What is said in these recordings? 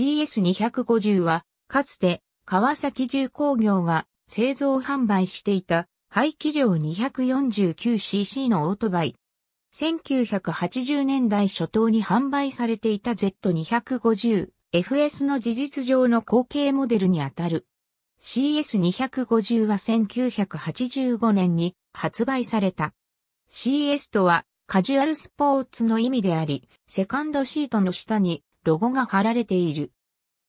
CS250 は、かつて、川崎重工業が製造販売していた排気量 249cc のオートバイ。1980年代初頭に販売されていた Z250FS の事実上の後継モデルにあたる。CS250 は1985年に発売された。CS とはカジュアルスポーツの意味であり、セカンドシートの下にロゴが貼られている。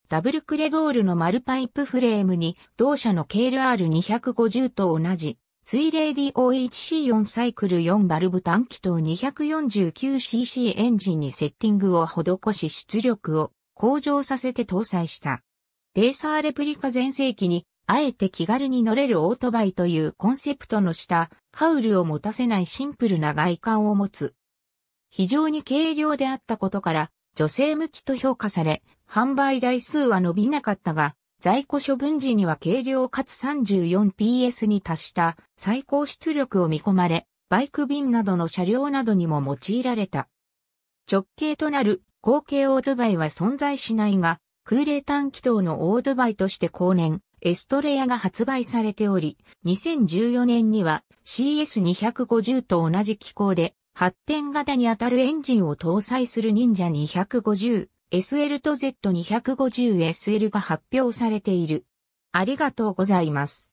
ダブルクレドールの丸パイプフレームに同社の KLR250 と同じ水冷 DOHC4 サイクル4バルブ短気筒 249cc エンジンにセッティングを施し出力を向上させて搭載した。レーサーレプリカ前世紀にあえて気軽に乗れるオートバイというコンセプトの下、カウルを持たせないシンプルな外観を持つ。非常に軽量であったことから、女性向きと評価され、販売台数は伸びなかったが、在庫処分時には軽量かつ 34PS に達した最高出力を見込まれ、バイク便などの車両などにも用いられた。直径となる後継オートバイは存在しないが、空冷単気筒のオートバイとして後年、エストレアが発売されており、2014年には CS250 と同じ機構で発展型にあたるエンジンを搭載する忍者 250SL と Z250SL が発表されている。ありがとうございます。